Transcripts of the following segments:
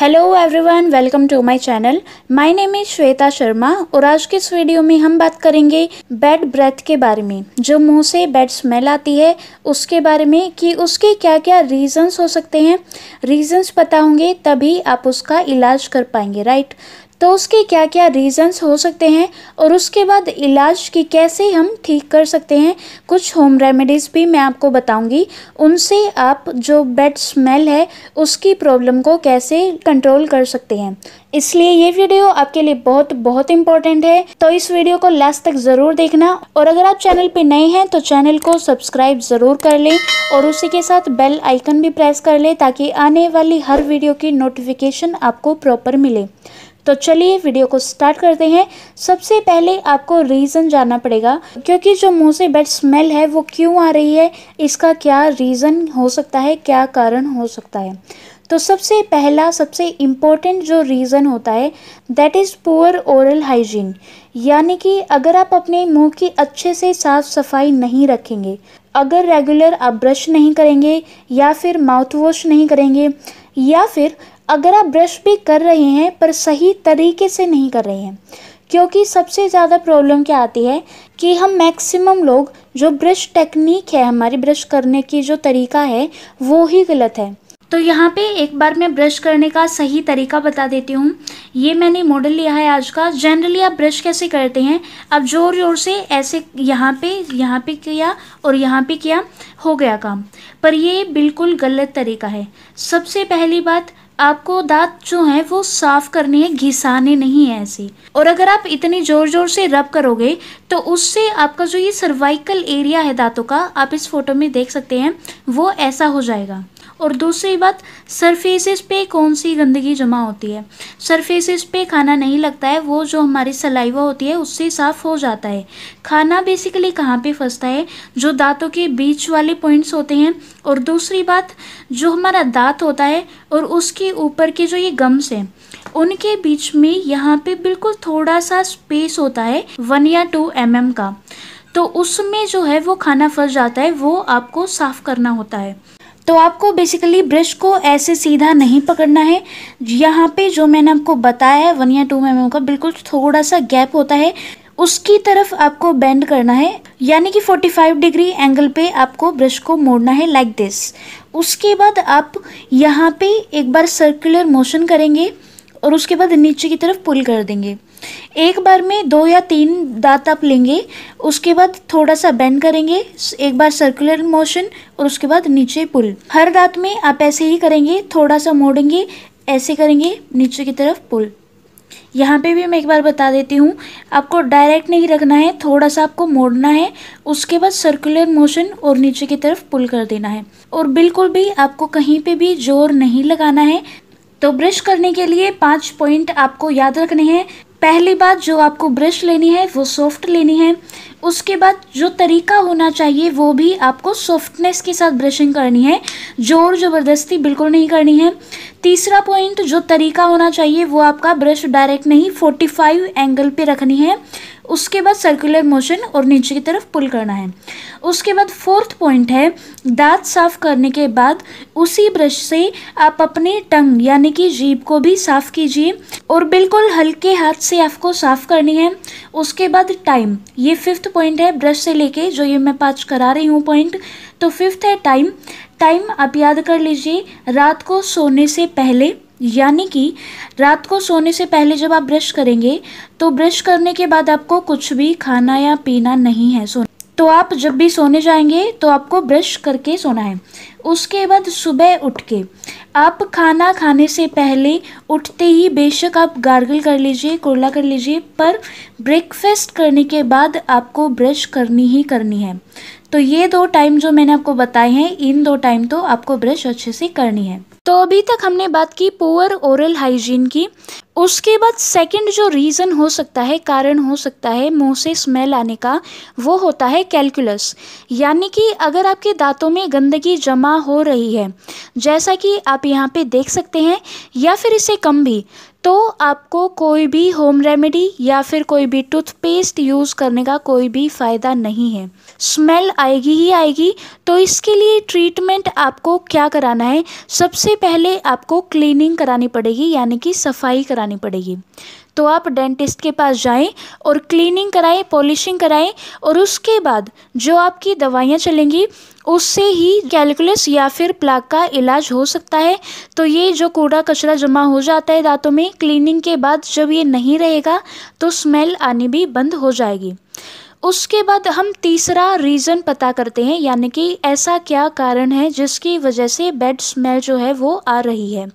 hello everyone welcome to my channel my name is Shweta Sharma और आज के इस वीडियो में हम बात करेंगे बेड ब्रेथ के बारे में जो मुंह से बेड स्मेल आती है उसके बारे में कि उसके क्या क्या रीजंस हो सकते हैं रीजंस पता होंगे तभी आप उसका इलाज कर पाएंगे राइट तो उसके क्या क्या रीज़न्स हो सकते हैं और उसके बाद इलाज की कैसे हम ठीक कर सकते हैं कुछ होम रेमेडीज़ भी मैं आपको बताऊंगी उनसे आप जो बेड स्मेल है उसकी प्रॉब्लम को कैसे कंट्रोल कर सकते हैं इसलिए ये वीडियो आपके लिए बहुत बहुत इंपॉर्टेंट है तो इस वीडियो को लास्ट तक ज़रूर देखना और अगर आप चैनल पर नए हैं तो चैनल को सब्सक्राइब ज़रूर कर लें और उसी के साथ बेल आइकन भी प्रेस कर लें ताकि आने वाली हर वीडियो की नोटिफिकेशन आपको प्रॉपर मिले तो चलिए वीडियो को स्टार्ट करते हैं सबसे पहले आपको रीज़न जानना पड़ेगा क्योंकि जो मुंह से बैड स्मेल है वो क्यों आ रही है इसका क्या रीज़न हो सकता है क्या कारण हो सकता है तो सबसे पहला सबसे इम्पोर्टेंट जो रीज़न होता है that is poor oral hygiene यानी कि अगर आप अपने मुंह की अच्छे से साफ़ सफाई नहीं रखेंगे अगर रेगुलर आप ब्रश नहीं करेंगे या फिर माउथ वॉश नहीं करेंगे या फिर अगर आप ब्रश भी कर रहे हैं पर सही तरीके से नहीं कर रहे हैं क्योंकि सबसे ज़्यादा प्रॉब्लम क्या आती है कि हम मैक्सिमम लोग जो ब्रश टेक्निक है हमारी ब्रश करने की जो तरीका है वो ही गलत है तो यहाँ पे एक बार मैं ब्रश करने का सही तरीका बता देती हूँ ये मैंने मॉडल लिया है आज का जनरली आप ब्रश कैसे करते हैं आप जोर जोर से ऐसे यहाँ पे यहाँ पे किया और यहाँ पे किया हो गया काम पर ये बिल्कुल गलत तरीका है सबसे पहली बात आपको दांत जो है वो साफ करने हैं घिसाने नहीं है ऐसे और अगर आप इतने जोर जोर से रब करोगे तो उससे आपका जो ये सर्वाइकल एरिया है दांतों का आप इस फोटो में देख सकते हैं वो ऐसा हो जाएगा और दूसरी बात सरफेसेस पे कौन सी गंदगी जमा होती है सरफेसेस पे खाना नहीं लगता है वो जो हमारी सलाइवा होती है उससे साफ़ हो जाता है खाना बेसिकली कहाँ पे फंसता है जो दांतों के बीच वाले पॉइंट्स होते हैं और दूसरी बात जो हमारा दांत होता है और उसके ऊपर के जो ये गम्स हैं उनके बीच में यहाँ पर बिल्कुल थोड़ा सा स्पेस होता है वन या टू एम mm का तो उसमें जो है वो खाना फंस जाता है वो आपको साफ़ करना होता है तो आपको बेसिकली ब्रश को ऐसे सीधा नहीं पकड़ना है यहाँ पे जो मैंने आपको बताया है वन या टू एम mm का बिल्कुल थोड़ा सा गैप होता है उसकी तरफ आपको बेंड करना है यानी कि 45 डिग्री एंगल पे आपको ब्रश को मोड़ना है लाइक दिस उसके बाद आप यहाँ पे एक बार सर्कुलर मोशन करेंगे और उसके बाद नीचे की तरफ पुल कर देंगे एक बार में दो या तीन दांत आप लेंगे उसके बाद थोड़ा सा बेंड करेंगे एक बार सर्कुलर मोशन और उसके बाद नीचे पुल हर दांत में आप ऐसे ही करेंगे थोड़ा सा मोड़ेंगे ऐसे करेंगे नीचे की तरफ पुल यहाँ पे भी मैं एक बार बता देती हूँ आपको डायरेक्ट नहीं रखना है थोड़ा सा आपको मोड़ना है उसके बाद सर्कुलर मोशन और नीचे की तरफ पुल कर देना है और बिल्कुल भी आपको कहीं पे भी जोर नहीं लगाना है तो ब्रश करने के लिए पांच पॉइंट आपको याद रखने हैं पहली बात जो आपको ब्रश लेनी है वो सॉफ्ट लेनी है उसके बाद जो तरीका होना चाहिए वो भी आपको सॉफ्टनेस के साथ ब्रशिंग करनी है जोर ज़बरदस्ती बिल्कुल नहीं करनी है तीसरा पॉइंट जो तरीका होना चाहिए वो आपका ब्रश डायरेक्ट नहीं 45 एंगल पे रखनी है उसके बाद सर्कुलर मोशन और नीचे की तरफ पुल करना है उसके बाद फोर्थ पॉइंट है दांत साफ करने के बाद उसी ब्रश से आप अपने टंग यानी कि जीभ को भी साफ कीजिए और बिल्कुल हल्के हाथ से आपको साफ करनी है उसके बाद टाइम ये फिफ्थ पॉइंट है ब्रश से लेके जो ये मैं पाँच करा रही हूँ पॉइंट तो फिफ्थ है टाइम टाइम आप याद कर लीजिए रात को सोने से पहले यानी कि रात को सोने से पहले जब आप ब्रश करेंगे तो ब्रश करने के बाद आपको कुछ भी खाना या पीना नहीं है सोने तो आप जब भी सोने जाएंगे तो आपको ब्रश करके सोना है उसके बाद सुबह उठ के आप खाना खाने से पहले उठते ही बेशक आप गार्गल कर लीजिए कोला कर लीजिए पर ब्रेकफास्ट करने के बाद आपको ब्रश करनी ही करनी है तो ये दो टाइम जो मैंने आपको बताए हैं इन दो टाइम तो आपको ब्रश अच्छे से करनी है तो अभी तक हमने बात की पुअर ओरल हाइजीन की उसके बाद सेकंड जो रीज़न हो सकता है कारण हो सकता है मुंह से स्मेल आने का वो होता है कैलकुलस यानी कि अगर आपके दांतों में गंदगी जमा हो रही है जैसा कि आप यहाँ पे देख सकते हैं या फिर इससे कम भी तो आपको कोई भी होम रेमेडी या फिर कोई भी टूथपेस्ट यूज़ करने का कोई भी फ़ायदा नहीं है स्मेल आएगी ही आएगी तो इसके लिए ट्रीटमेंट आपको क्या कराना है सबसे पहले आपको क्लीनिंग करानी पड़ेगी यानी कि सफाई करानी पड़ेगी तो आप डेंटिस्ट के पास जाएं और क्लीनिंग कराएं पॉलिशिंग कराएं और उसके बाद जो आपकी दवाइयाँ चलेंगी उससे ही कैलकुलस या फिर प्लाक का इलाज हो सकता है तो ये जो कूड़ा कचरा जमा हो जाता है दांतों में क्लीनिंग के बाद जब ये नहीं रहेगा तो स्मेल आनी भी बंद हो जाएगी उसके बाद हम तीसरा रीज़न पता करते हैं यानी कि ऐसा क्या कारण है जिसकी वजह से बैड स्मेल जो है वो आ रही है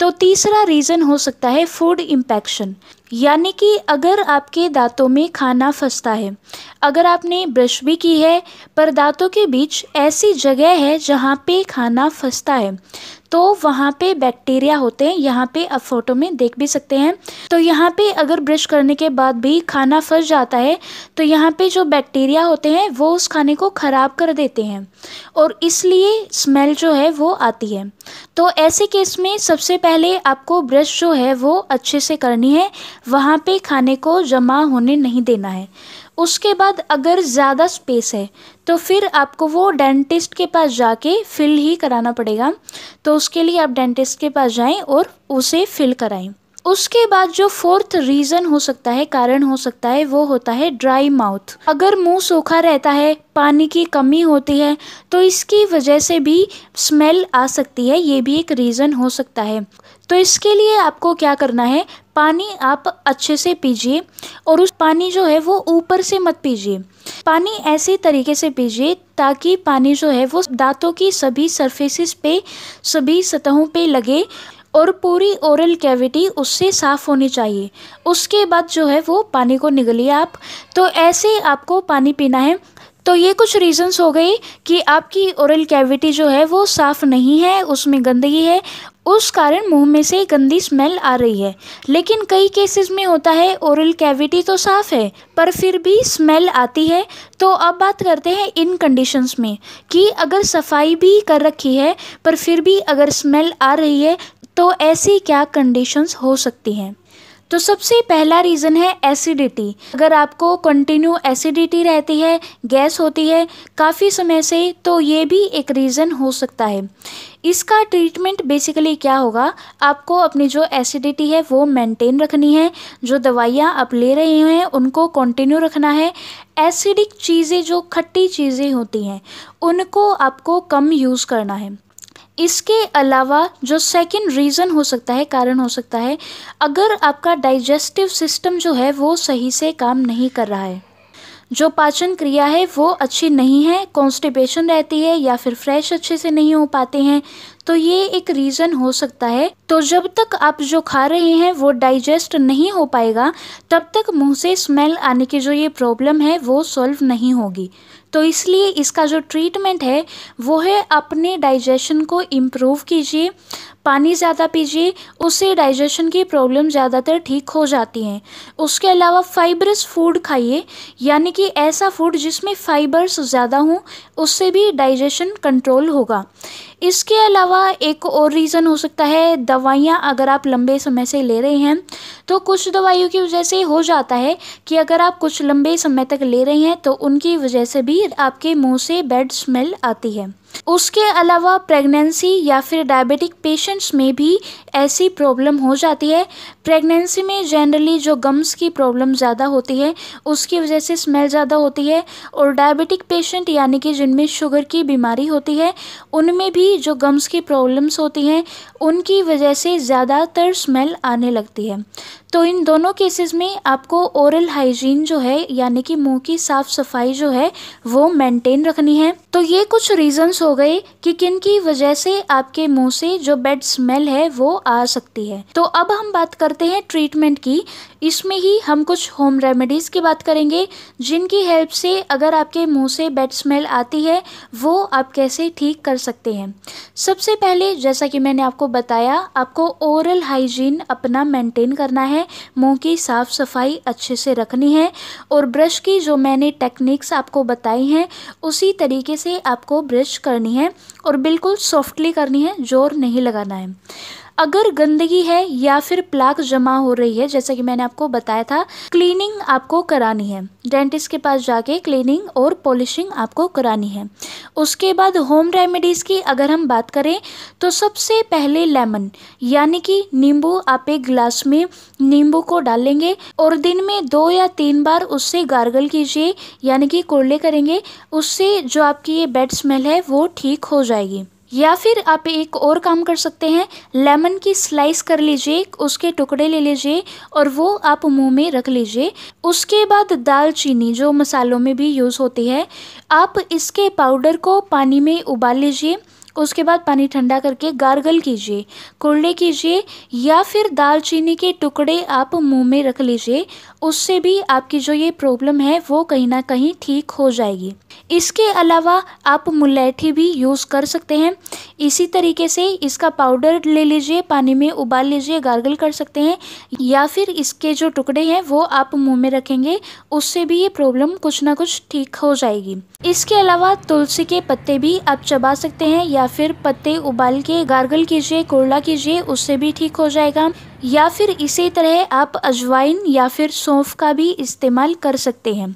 तो तीसरा रीज़न हो सकता है फूड इम्पेक्शन यानी कि अगर आपके दांतों में खाना फंसता है अगर आपने ब्रश भी की है पर दांतों के बीच ऐसी जगह है जहाँ पे खाना फंसता है तो वहाँ पे बैक्टीरिया होते हैं यहाँ पे आप फोटो में देख भी सकते हैं तो यहाँ पे अगर ब्रश करने के बाद भी खाना फंस जाता है तो यहाँ पे जो बैक्टीरिया होते हैं वो उस खाने को ख़राब कर देते हैं और इसलिए स्मेल जो है वो आती है तो ऐसे केस में सबसे पहले आपको ब्रश जो है वो अच्छे से करनी है वहाँ पर खाने को जमा होने नहीं देना है उसके बाद अगर ज़्यादा स्पेस है तो फिर आपको वो डेंटिस्ट के पास जाके फिल ही कराना पड़ेगा तो उसके लिए आप डेंटिस्ट के पास जाएं और उसे फिल कराएं उसके बाद जो फोर्थ रीजन हो सकता है कारण हो सकता है वो होता है ड्राई माउथ अगर मुंह सूखा रहता है पानी की कमी होती है तो इसकी वजह से भी स्मेल आ सकती है ये भी एक रीज़न हो सकता है तो इसके लिए आपको क्या करना है पानी आप अच्छे से पीजिए और उस पानी जो है वो ऊपर से मत पीजिए पानी ऐसे तरीके से पीजिए ताकि पानी जो है वो दांतों की सभी सरफेसिस पे सभी सतहों पे लगे और पूरी ओरल कैविटी उससे साफ़ होनी चाहिए उसके बाद जो है वो पानी को निगलिए आप तो ऐसे आपको पानी पीना है तो ये कुछ रीज़न्स हो गए कि आपकी ओरल कैविटी जो है वो साफ़ नहीं है उसमें गंदगी है उस कारण मुंह में से गंदी स्मेल आ रही है लेकिन कई केसेस में होता है ओरल कैविटी तो साफ़ है पर फिर भी स्मेल आती है तो अब बात करते हैं इन कंडीशंस में कि अगर सफाई भी कर रखी है पर फिर भी अगर स्मेल आ रही है तो ऐसी क्या कंडीशंस हो सकती हैं तो सबसे पहला रीज़न है एसिडिटी अगर आपको कंटिन्यू एसिडिटी रहती है गैस होती है काफ़ी समय से तो ये भी एक रीज़न हो सकता है इसका ट्रीटमेंट बेसिकली क्या होगा आपको अपनी जो एसिडिटी है वो मेंटेन रखनी है जो दवाइयाँ आप ले रहे हैं उनको कंटिन्यू रखना है एसिडिक चीज़ें जो खट्टी चीज़ें होती हैं उनको आपको कम यूज़ करना है इसके अलावा जो सेकंड रीज़न हो सकता है कारण हो सकता है अगर आपका डाइजेस्टिव सिस्टम जो है वो सही से काम नहीं कर रहा है जो पाचन क्रिया है वो अच्छी नहीं है कॉन्स्टिपेशन रहती है या फिर फ्रेश अच्छे से नहीं हो पाते हैं तो ये एक रीज़न हो सकता है तो जब तक आप जो खा रहे हैं वो डाइजेस्ट नहीं हो पाएगा तब तक मुंह से स्मेल आने की जो ये प्रॉब्लम है वो सॉल्व नहीं होगी तो इसलिए इसका जो ट्रीटमेंट है वो है अपने डाइजेशन को इम्प्रूव कीजिए पानी ज़्यादा पीजिए उससे डाइजेशन की प्रॉब्लम ज़्यादातर ठीक हो जाती हैं उसके अलावा फाइबरस फूड खाइए यानी कि ऐसा फूड जिसमें फाइबर्स ज़्यादा हों उससे भी डाइजेशन कंट्रोल होगा इसके अलावा एक और रीज़न हो सकता है दवाइयाँ अगर आप लंबे समय से ले रहे हैं तो कुछ दवाइयों की वजह से हो जाता है कि अगर आप कुछ लंबे समय तक ले रहे हैं तो उनकी वजह से भी आपके मुंह से बेड स्मेल आती है उसके अलावा प्रेगनेंसी या फिर डायबिटिक पेशेंट्स में भी ऐसी प्रॉब्लम हो जाती है प्रेगनेंसी में जनरली जो गम्स की प्रॉब्लम ज़्यादा होती है उसकी वजह से स्मेल ज़्यादा होती है और डायबिटिक पेशेंट यानी कि जिनमें शुगर की बीमारी होती है उनमें भी जो गम्स की प्रॉब्लम्स होती हैं उनकी वजह से ज़्यादातर स्मेल आने लगती है तो इन दोनों केसेस में आपको ओरल हाइजीन जो है यानी कि मुंह की साफ़ सफाई जो है वो मेंटेन रखनी है तो ये कुछ रीजंस हो गए कि किन की वजह से आपके मुंह से जो बेड स्मेल है वो आ सकती है तो अब हम बात करते हैं ट्रीटमेंट की इसमें ही हम कुछ होम रेमेडीज़ की बात करेंगे जिनकी हेल्प से अगर आपके मुंह से बेड स्मेल आती है वो आप कैसे ठीक कर सकते हैं सबसे पहले जैसा कि मैंने आपको बताया आपको ओरल हाइजीन अपना मेंटेन करना है मुंह की साफ़ सफाई अच्छे से रखनी है और ब्रश की जो मैंने टेक्निक्स आपको बताई हैं उसी तरीके से आपको ब्रश करनी है और बिल्कुल सॉफ्टली करनी है जोर नहीं लगाना है अगर गंदगी है या फिर प्लाक जमा हो रही है जैसा कि मैंने आपको बताया था क्लीनिंग आपको करानी है डेंटिस्ट के पास जाके क्लीनिंग और पॉलिशिंग आपको करानी है उसके बाद होम रेमेडीज़ की अगर हम बात करें तो सबसे पहले लेमन यानी कि नींबू आप एक ग्लास में नींबू को डालेंगे और दिन में दो या तीन बार उससे गार्गल कीजिए यानी कि कुरले करेंगे उससे जो आपकी ये बेड स्मेल है वो ठीक हो जाएगी या फिर आप एक और काम कर सकते हैं लेमन की स्लाइस कर लीजिए उसके टुकड़े ले लीजिए और वो आप मुंह में रख लीजिए उसके बाद दालचीनी जो मसालों में भी यूज़ होती है आप इसके पाउडर को पानी में उबाल लीजिए उसके बाद पानी ठंडा करके गार्गल कीजिए कुरड़े कीजिए या फिर दालचीनी के टुकड़े आप मुंह में रख लीजिए उससे भी आपकी जो ये प्रॉब्लम है वो कहीं ना कहीं ठीक हो जाएगी इसके अलावा आप मुलैठी भी यूज़ कर सकते हैं इसी तरीके से इसका पाउडर ले लीजिए पानी में उबाल लीजिए गार्गल कर सकते हैं या फिर इसके जो टुकड़े हैं वो आप मुंह में रखेंगे उससे भी ये प्रॉब्लम कुछ ना कुछ ठीक हो जाएगी इसके अलावा तुलसी के पत्ते भी आप चबा सकते हैं या या फिर पत्ते उबाल के गार्गल कीजिए कोरला कीजिए उससे भी ठीक हो जाएगा या फिर इसी तरह आप अजवाइन या फिर सौंफ का भी इस्तेमाल कर सकते हैं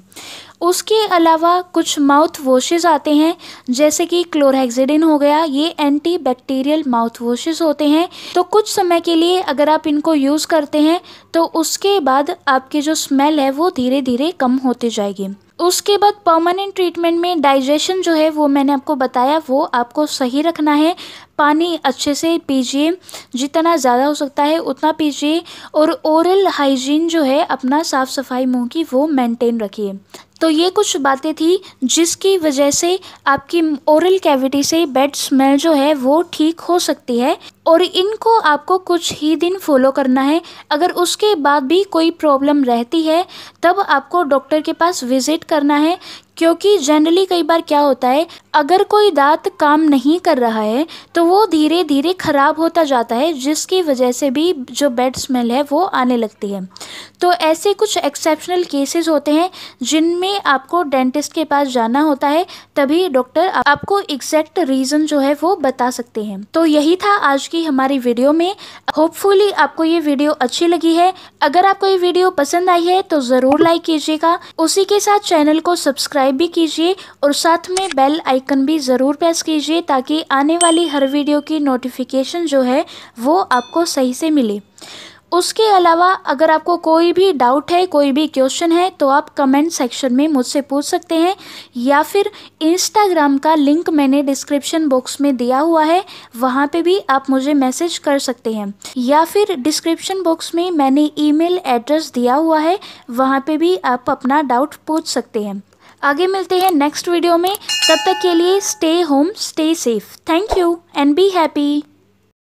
उसके अलावा कुछ माउथ वॉशेज आते हैं जैसे कि क्लोरहेक्सिडिन हो गया ये एंटी बैक्टीरियल माउथ वॉशेज होते हैं तो कुछ समय के लिए अगर आप इनको यूज़ करते हैं तो उसके बाद आपकी जो स्मेल है वो धीरे धीरे कम होती जाएगी उसके बाद परमानेंट ट्रीटमेंट में डाइजेशन जो है वो मैंने आपको बताया वो आपको सही रखना है पानी अच्छे से पीजिए जितना ज़्यादा हो सकता है उतना पीजिए और ओरल हाइजीन जो है अपना साफ़ सफाई मुंह की वो मेंटेन रखिए तो ये कुछ बातें थी जिसकी वजह से आपकी ओरल कैविटी से बेड स्मेल जो है वो ठीक हो सकती है और इनको आपको कुछ ही दिन फॉलो करना है अगर उसके बाद भी कोई प्रॉब्लम रहती है तब आपको डॉक्टर के पास विजिट करना है क्योंकि जनरली कई बार क्या होता है अगर कोई दांत काम नहीं कर रहा है तो वो धीरे धीरे ख़राब होता जाता है जिसकी वजह से भी जो बेड स्मेल है वो आने लगती है तो ऐसे कुछ एक्सेप्शनल केसेस होते हैं जिनमें आपको डेंटिस्ट के पास जाना होता है तभी डॉक्टर आपको एग्जैक्ट रीज़न जो है वो बता सकते हैं तो यही था आज की हमारी वीडियो में होपफुली आपको ये वीडियो अच्छी लगी है अगर आपको ये वीडियो पसंद आई है तो ज़रूर लाइक कीजिएगा उसी के साथ चैनल को सब्सक्राइब सब्सक्राइब भी कीजिए और साथ में बेल आइकन भी ज़रूर प्रेस कीजिए ताकि आने वाली हर वीडियो की नोटिफिकेशन जो है वो आपको सही से मिले उसके अलावा अगर आपको कोई भी डाउट है कोई भी क्वेश्चन है तो आप कमेंट सेक्शन में मुझसे पूछ सकते हैं या फिर इंस्टाग्राम का लिंक मैंने डिस्क्रिप्शन बॉक्स में दिया हुआ है वहाँ पे भी आप मुझे मैसेज कर सकते हैं या फिर डिस्क्रिप्शन बॉक्स में मैंने ईमेल एड्रेस दिया हुआ है वहाँ पे भी आप अपना डाउट पूछ सकते हैं आगे मिलते हैं नेक्स्ट वीडियो में तब तक के लिए stay home stay safe thank you and be happy